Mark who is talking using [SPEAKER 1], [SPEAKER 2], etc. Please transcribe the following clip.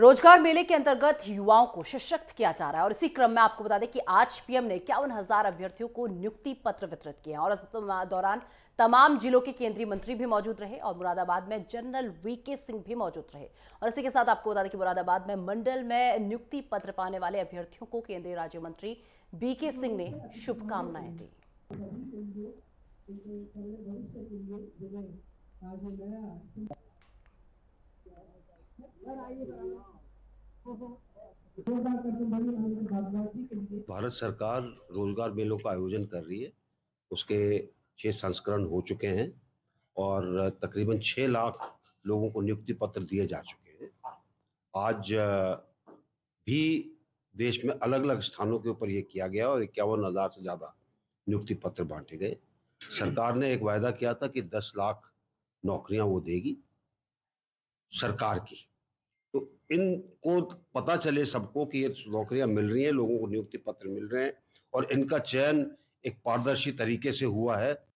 [SPEAKER 1] रोजगार मेले के अंतर्गत युवाओं को सशक्त किया जा रहा है और इसी क्रम में आपको बता दें कि आज पीएम ने इक्यावन हजार अभ्यर्थियों को नियुक्ति पत्र वितरित किए और इस दौरान तमाम जिलों के केंद्रीय मंत्री भी मौजूद रहे और मुरादाबाद में जनरल वीके सिंह भी मौजूद रहे और इसी के साथ आपको बता दें कि मुरादाबाद में मंडल में नियुक्ति पत्र पाने वाले अभ्यर्थियों को केंद्रीय राज्य मंत्री बीके सिंह ने शुभकामनाएं दी
[SPEAKER 2] भारत
[SPEAKER 3] सरकार रोजगार मेलों का आयोजन कर रही है उसके छह संस्करण हो चुके हैं और तकरीबन छः लाख लोगों को नियुक्ति पत्र दिए जा चुके हैं आज भी देश में अलग अलग स्थानों के ऊपर ये किया गया और इक्यावन हज़ार से ज़्यादा नियुक्ति पत्र बांटे गए सरकार ने एक वायदा किया था कि दस लाख नौकरियां वो देगी सरकार की तो इनको पता चले सबको कि ये नौकरियां मिल रही हैं लोगों को नियुक्ति पत्र मिल रहे हैं और इनका चयन एक पारदर्शी तरीके से हुआ है